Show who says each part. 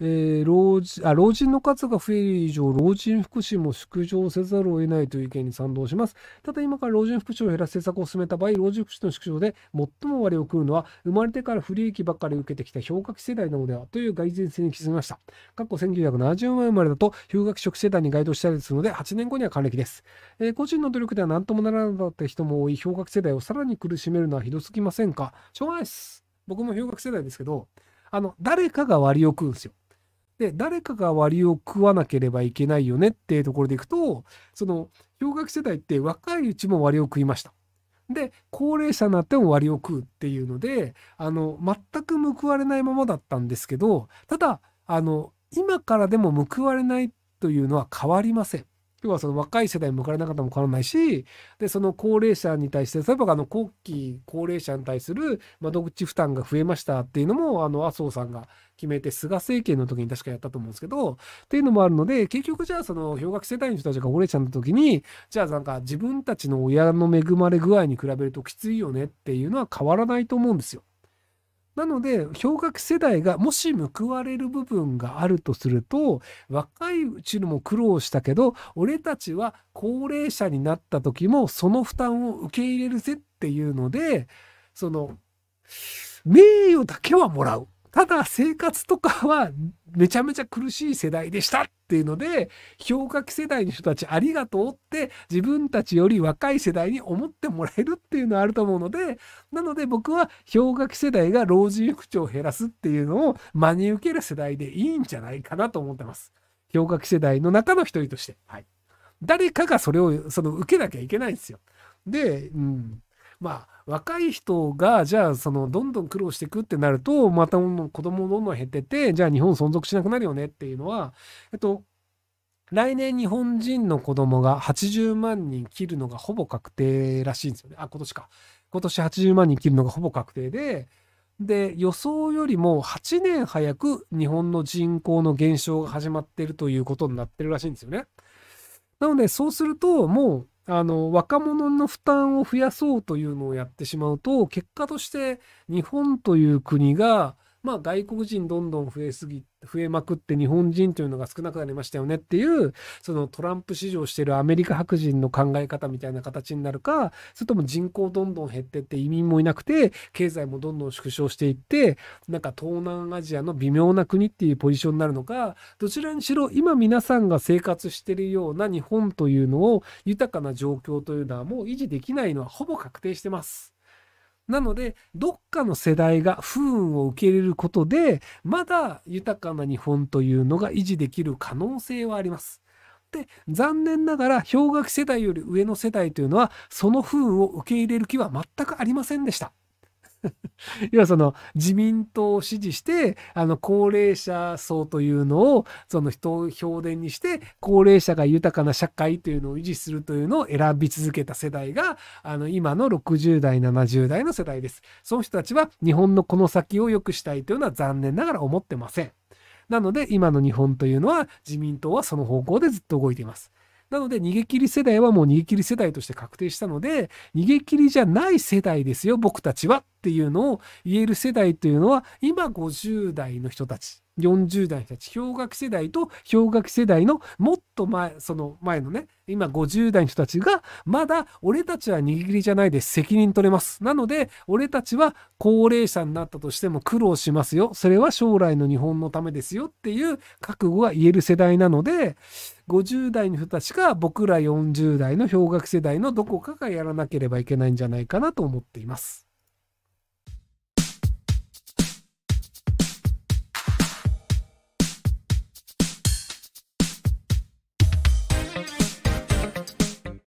Speaker 1: えー、老人あ老人の数が増える以上、老人福祉も縮小せざるを得ないという意見に賛同します。ただ今から老人福祉を減らす政策を進めた場合、老人福祉の縮小で最も割を食うのは、生まれてから不利益ばっかり受けてきた氷河期世代なのではという蓋然性に気づきました。過去1970万生まれだと、氷河期初期世代に該当したりするので、8年後には還暦です。えー、個人の努力では何ともならなかった人も多い氷河期世代をさらに苦しめるのはひどすぎませんかしょうがないです。僕も氷河期世代ですけど、あの、誰かが割を食うんですよ。で、誰かが割を食わなければいけないよねっていうところでいくと、その、氷河期世代って若いうちも割を食いました。で、高齢者になっても割を食うっていうので、あの、全く報われないままだったんですけど、ただ、あの、今からでも報われないというのは変わりません。要はその若い世代に向かれなかったも変わらないし、で、その高齢者に対して、例えばあの、後期高齢者に対する窓口負担が増えましたっていうのも、あの、麻生さんが決めて、菅政権の時に確かやったと思うんですけど、っていうのもあるので、結局じゃあその、氷河期世代の人たちが高齢者の時に、じゃあなんか自分たちの親の恵まれ具合に比べるときついよねっていうのは変わらないと思うんですよ。なので、氷河期世代がもし報われる部分があるとすると、若いうちにも苦労したけど、俺たちは高齢者になった時もその負担を受け入れるぜっていうので、その、名誉だけはもらう。ただ生活とかはめちゃめちゃ苦しい世代でしたっていうので氷河期世代の人たちありがとうって自分たちより若い世代に思ってもらえるっていうのはあると思うのでなので僕は氷河期世代が老人口長を減らすっていうのを真に受ける世代でいいんじゃないかなと思ってます。氷河期世代の中の一人として。はい。誰かがそれを、その受けなきゃいけないんですよ。で、うん。まあ若い人がじゃあそのどんどん苦労していくってなるとまた子供もどんどん減っててじゃあ日本存続しなくなるよねっていうのはえっと来年日本人の子供が80万人切るのがほぼ確定らしいんですよね。あ、今年か。今年80万人切るのがほぼ確定で、で、予想よりも8年早く日本の人口の減少が始まっているということになってるらしいんですよね。なので、そうすると、もうあの、若者の負担を増やそうというのをやってしまうと、結果として日本という国が、まあ、外国人どんどん増えすぎ、増えまくって日本人というのが少なくなりましたよねっていう、そのトランプ市場しているアメリカ白人の考え方みたいな形になるか、それとも人口どんどん減ってって移民もいなくて、経済もどんどん縮小していって、なんか東南アジアの微妙な国っていうポジションになるのか、どちらにしろ今皆さんが生活してるような日本というのを豊かな状況というのはもう維持できないのはほぼ確定してます。なので、どっかの世代が不運を受け入れることで、まだ豊かな日本というのが維持できる可能性はあります。で、残念ながら、氷河期世代より上の世代というのは、その不運を受け入れる気は全くありませんでした。要はその自民党を支持してあの高齢者層というのをその人を評伝にして高齢者が豊かな社会というのを維持するというのを選び続けた世代があの今の60代70代の世代です。その人たちは日本のこの先を良くしたいというのは残念ながら思ってません。なので今の日本というのは自民党はその方向でずっと動いています。なので逃げ切り世代はもう逃げ切り世代として確定したので逃げ切りじゃない世代ですよ僕たちはっていうのを言える世代というのは、今50代の人たち、40代の人たち、氷河期世代と氷河期世代のもっと前、その前のね、今50代の人たちが、まだ俺たちは握りじゃないです。責任取れます。なので、俺たちは高齢者になったとしても苦労しますよ。それは将来の日本のためですよっていう覚悟が言える世代なので、50代の人たちが僕ら40代の氷河期世代のどこかがやらなければいけないんじゃないかなと思っています。